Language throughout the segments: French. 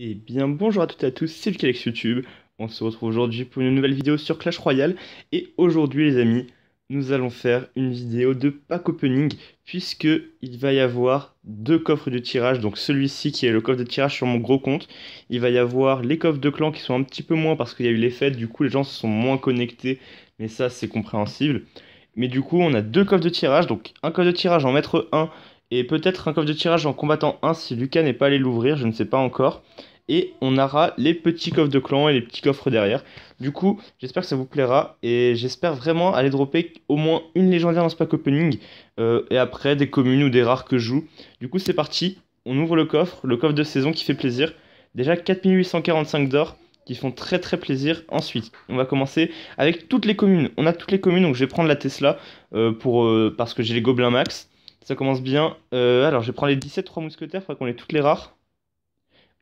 Et eh bien bonjour à toutes et à tous, c'est Kalex YouTube. On se retrouve aujourd'hui pour une nouvelle vidéo sur Clash Royale. Et aujourd'hui les amis, nous allons faire une vidéo de pack opening puisque il va y avoir deux coffres de tirage. Donc celui-ci qui est le coffre de tirage sur mon gros compte. Il va y avoir les coffres de clan qui sont un petit peu moins parce qu'il y a eu les fêtes. Du coup les gens se sont moins connectés. Mais ça c'est compréhensible. Mais du coup on a deux coffres de tirage. Donc un coffre de tirage en mettre 1 et peut-être un coffre de tirage en combattant 1 si Lucas n'est pas allé l'ouvrir, je ne sais pas encore. Et on aura les petits coffres de clan et les petits coffres derrière. Du coup, j'espère que ça vous plaira et j'espère vraiment aller dropper au moins une légendaire dans ce pack opening euh, et après des communes ou des rares que je joue. Du coup, c'est parti, on ouvre le coffre, le coffre de saison qui fait plaisir. Déjà 4845 d'or qui font très très plaisir. Ensuite, on va commencer avec toutes les communes. On a toutes les communes, donc je vais prendre la Tesla euh, pour, euh, parce que j'ai les gobelins max. Ça commence bien. Euh, alors, je prends les 17 3 mousquetaires, faudrait qu'on ait toutes les rares.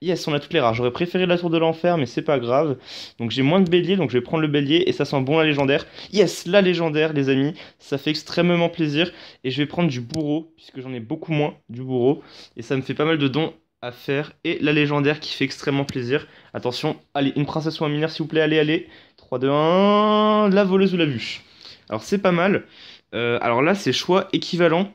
Yes, on a toutes les rares. J'aurais préféré la tour de l'enfer, mais c'est pas grave. Donc j'ai moins de bélier, donc je vais prendre le bélier et ça sent bon la légendaire. Yes, la légendaire, les amis. Ça fait extrêmement plaisir. Et je vais prendre du bourreau, puisque j'en ai beaucoup moins du bourreau. Et ça me fait pas mal de dons à faire. Et la légendaire qui fait extrêmement plaisir. Attention, allez, une princesse ou un mineur, s'il vous plaît, allez, allez. 3, 2, 1. La voleuse ou la bûche. Alors c'est pas mal. Euh, alors là, c'est choix équivalent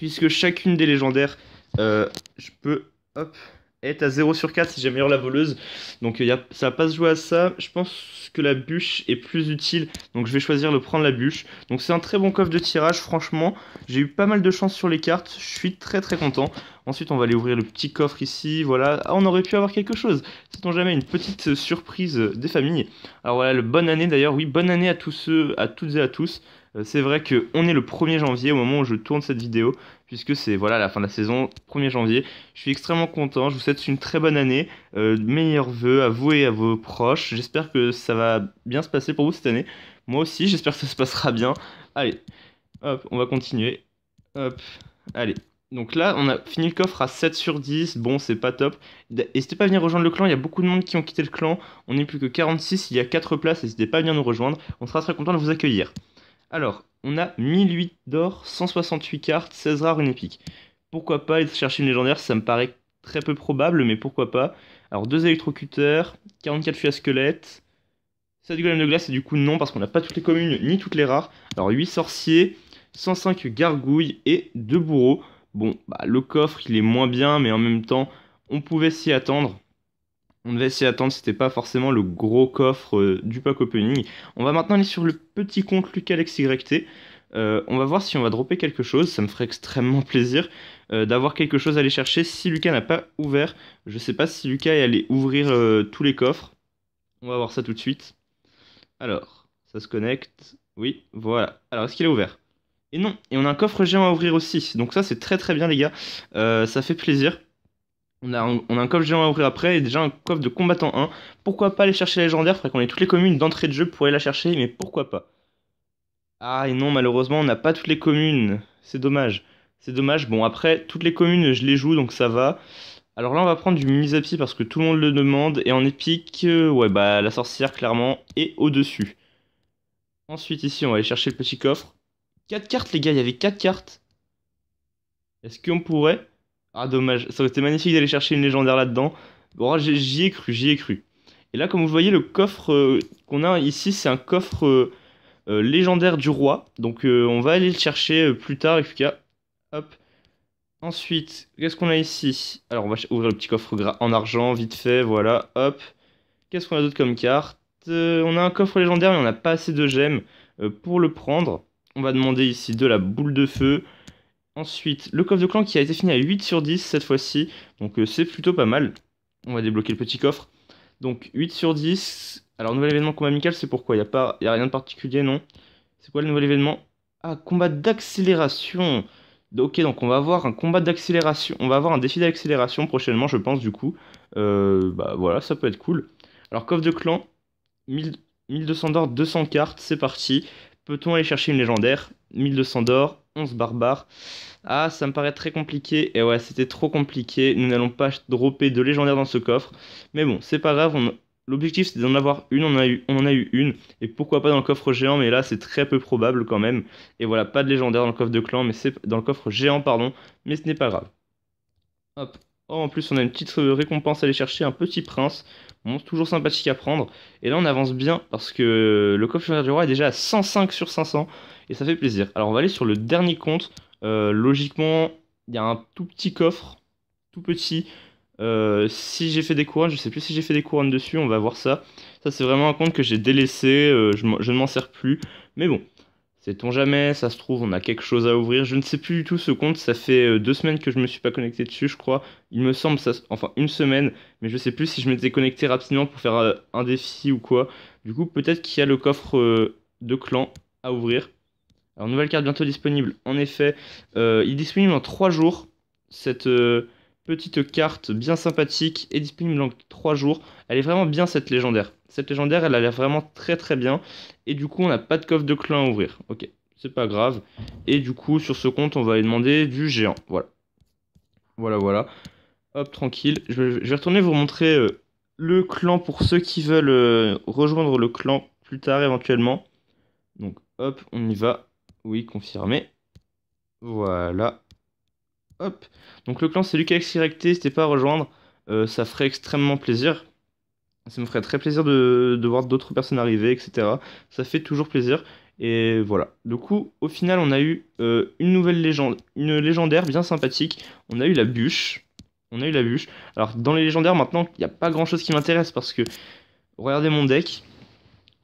puisque chacune des légendaires, euh, je peux, hop, à 0 sur 4 si j'ai meilleur la voleuse. Donc euh, y a, ça va pas se jouer à ça. Je pense que la bûche est plus utile. Donc je vais choisir de prendre la bûche. Donc c'est un très bon coffre de tirage, franchement. J'ai eu pas mal de chance sur les cartes. Je suis très très content. Ensuite on va aller ouvrir le petit coffre ici. Voilà. Ah on aurait pu avoir quelque chose. c'est donc jamais une petite surprise des familles. Alors voilà, le bonne année d'ailleurs. Oui, bonne année à tous ceux, à toutes et à tous. Euh, c'est vrai qu'on est le 1er janvier au moment où je tourne cette vidéo, puisque c'est voilà la fin de la saison, 1er janvier. Je suis extrêmement content, je vous souhaite une très bonne année, euh, meilleurs voeux à vous et à vos proches. J'espère que ça va bien se passer pour vous cette année. Moi aussi, j'espère que ça se passera bien. Allez, hop, on va continuer. Hop, allez. Donc là, on a fini le coffre à 7 sur 10. Bon, c'est pas top. N'hésitez pas à venir rejoindre le clan. Il y a beaucoup de monde qui ont quitté le clan. On n'est plus que 46. Il y a 4 places. N'hésitez pas à venir nous rejoindre. On sera très content de vous accueillir. Alors, on a 1008 d'or, 168 cartes, 16 rares, une épique. Pourquoi pas aller chercher une légendaire Ça me paraît très peu probable, mais pourquoi pas. Alors, 2 électrocuteurs, 44 fuites à squelette, 7 golems de glace, et du coup, non, parce qu'on n'a pas toutes les communes ni toutes les rares. Alors, 8 sorciers, 105 gargouilles et 2 bourreaux. Bon, bah, le coffre, il est moins bien, mais en même temps, on pouvait s'y attendre. On devait s'y attendre, c'était pas forcément le gros coffre euh, du pack opening. On va maintenant aller sur le petit compte Lucas Euh, on va voir si on va dropper quelque chose, ça me ferait extrêmement plaisir euh, d'avoir quelque chose à aller chercher si Lucas n'a pas ouvert. Je sais pas si Lucas est allé ouvrir euh, tous les coffres. On va voir ça tout de suite. Alors, ça se connecte. Oui, voilà. Alors, est-ce qu'il est ouvert Et non, et on a un coffre géant à ouvrir aussi. Donc ça, c'est très très bien les gars. ça fait plaisir. On a, un, on a coffre géant à ouvrir après et déjà un coffre de combattant 1. Pourquoi pas aller chercher la légendaire Faudrait qu'on ait toutes les communes d'entrée de jeu pour aller la chercher, mais pourquoi pas Ah, et non, malheureusement, on n'a pas toutes les communes. C'est dommage. C'est dommage. Bon, après, toutes les communes, je les joue, donc ça va. Alors là, on va prendre du à pied parce que tout le monde le demande. Et en épique, euh, ouais, bah la sorcière, clairement, est au-dessus. Ensuite, ici, on va aller chercher le petit coffre. 4 cartes, les gars, il y avait 4 cartes. Est-ce qu'on pourrait ah, dommage. Ça aurait été magnifique d'aller chercher une légendaire là-dedans. Bon, ah, j'y ai cru, j'y ai cru. Et là, comme vous voyez, le coffre euh, qu'on a ici, c'est un coffre euh, euh, légendaire du roi. Donc, on va aller le chercher plus tard. cas Hop. Ensuite, qu'est-ce qu'on a ici Alors, on va ouvrir le petit coffre en argent, vite fait, voilà, hop. Qu'est-ce qu'on a d'autre comme carte On a un coffre légendaire, mais on n'a pas assez de gemmes pour le prendre. On va demander ici de la boule de feu, Ensuite, le coffre de clan qui a été fini à 8 sur 10 cette fois-ci. Donc euh, c'est plutôt pas mal. On va débloquer le petit coffre. Donc 8 sur 10. Alors nouvel événement combat amical, c'est pourquoi Il n'y a, pas... a rien de particulier, non C'est quoi le nouvel événement Ah, combat d'accélération Ok, donc on va avoir un combat d'accélération. On va avoir un défi d'accélération prochainement, je pense, du coup. Euh, bah voilà, ça peut être cool. Alors, coffre de clan, 1200 d'or, 200 cartes, c'est parti. Peut-on aller chercher une légendaire 1200 d'or, 11 barbares. Ah, ça me paraît très compliqué. Et ouais, c'était trop compliqué. Nous n'allons pas dropper de légendaire dans ce coffre. Mais bon, c'est pas grave. L'objectif, c'est d'en avoir une. On, a eu... on en a eu une. Et pourquoi pas dans le coffre géant. Mais là, c'est très peu probable quand même. Et voilà, pas de légendaire dans le coffre de clan. Mais c'est dans le coffre géant, pardon. Mais ce n'est pas grave. Hop. Oh, en plus, on a une petite euh, récompense à aller chercher. Un petit prince toujours sympathique à prendre. Et là, on avance bien parce que le coffre du roi est déjà à 105 sur 500 et ça fait plaisir. Alors, on va aller sur le dernier compte. Euh, logiquement, il y a un tout petit coffre, tout petit. Euh, si j'ai fait des couronnes, je sais plus si j'ai fait des couronnes dessus, on va voir ça. Ça, c'est vraiment un compte que j'ai délaissé, euh, je ne m'en sers plus. Mais bon, Sait-on jamais, ça se trouve, on a quelque chose à ouvrir. Je ne sais plus du tout ce compte, ça fait euh, deux semaines que je ne me suis pas connecté dessus, je crois. Il me semble, ça, enfin une semaine, mais je ne sais plus si je m'étais connecté rapidement pour faire euh, un défi ou quoi. Du coup, peut-être qu'il y a le coffre euh, de clan à ouvrir. Alors, nouvelle carte bientôt disponible, en effet. il est disponible en trois jours, cette, petite carte bien sympathique et disponible dans 3 jours. Elle est vraiment bien cette légendaire. Cette légendaire, elle a l'air vraiment très très bien. Et du coup, on n'a pas de coffre de clan à ouvrir. Ok, c'est pas grave. Et du coup, sur ce compte, on va aller demander du géant. Voilà. Voilà, voilà. Hop, tranquille. Je vais, retourner vous montrer euh, le clan pour ceux qui veulent euh, rejoindre le clan plus tard éventuellement. Donc, hop, on y va. Oui, confirmé. Voilà. Hop. Donc le clan c'est Lucas XYT, n'hésitez pas à rejoindre, euh, ça ferait extrêmement plaisir. Ça me ferait très plaisir de, voir d'autres personnes arriver, etc. Ça fait toujours plaisir. Et voilà. Du coup, au final, on a eu euh, une nouvelle légende, une légendaire bien sympathique. On a eu la bûche. On a eu la bûche. Alors, dans les légendaires, maintenant, il n'y a pas grand chose qui m'intéresse parce que, regardez mon deck.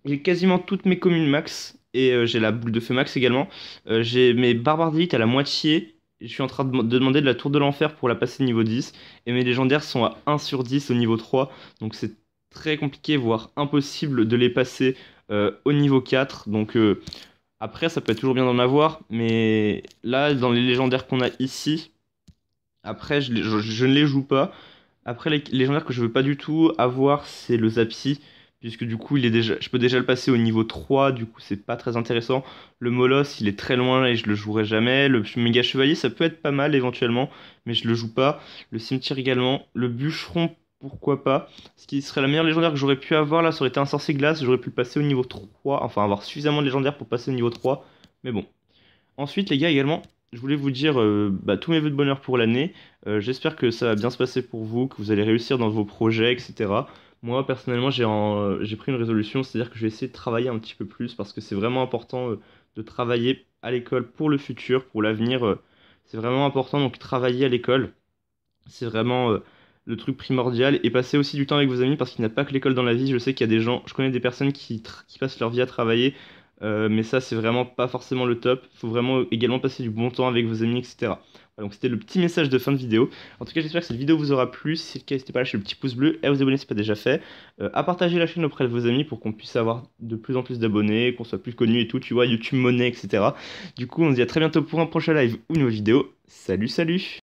J'ai quasiment toutes mes communes max. Et euh, j'ai la boule de feu max également. j'ai mes barbares à la moitié je suis en train de, demander de la tour de l'enfer pour la passer niveau 10, et mes légendaires sont à 1 sur 10 au niveau 3, donc c'est très compliqué, voire impossible de les passer euh, au niveau 4. Donc euh, après, ça peut être toujours bien d'en avoir, mais là, dans les légendaires qu'on a ici, après, je, je, ne les joue pas. Après, les légendaires que je veux pas du tout avoir, c'est le Zapsi puisque du coup, il est déjà, je peux déjà le passer au niveau 3, du coup, c'est pas très intéressant. Le molosse il est très loin et je le jouerai jamais. Le Méga Chevalier, ça peut être pas mal éventuellement, mais je le joue pas. Le Cimetière également. Le Bûcheron, pourquoi pas. Ce qui serait la meilleure légendaire que j'aurais pu avoir là, ça aurait été un sorcier glace, j'aurais pu le passer au niveau 3, enfin avoir suffisamment de légendaire pour passer au niveau 3, mais bon. Ensuite, les gars, également, je voulais vous dire euh, bah, tous mes vœux de bonheur pour l'année. Euh, j'espère que ça va bien se passer pour vous, que vous allez réussir dans vos projets, etc. Moi, personnellement, euh, j'ai pris une résolution, c'est-à-dire que je vais essayer de travailler un petit peu plus parce que c'est vraiment important euh, de travailler à l'école pour le futur, pour l'avenir. Euh, c'est vraiment important, donc travailler à l'école, c'est vraiment le truc primordial. Et passer aussi du temps avec vos amis parce qu'il n'y a pas que l'école dans la vie. Je sais qu'il y a des gens, je connais des personnes qui, passent leur vie à travailler, mais ça, c'est vraiment pas forcément le top. Il faut vraiment également passer du bon temps avec vos amis, etc. Donc c'était le petit message de fin de vidéo. En tout cas, j'espère que cette vidéo vous aura plu. Si c'est le cas, n'hésitez pas à lâcher le petit pouce bleu et à vous abonner si ce n'est pas déjà fait. Euh, à partager la chaîne auprès de vos amis pour qu'on puisse avoir de plus en plus d'abonnés, qu'on soit plus connu et tout, tu vois, YouTube Monnaie, etc. Du coup, on se dit à très bientôt pour un prochain live ou une nouvelle vidéo. Salut, salut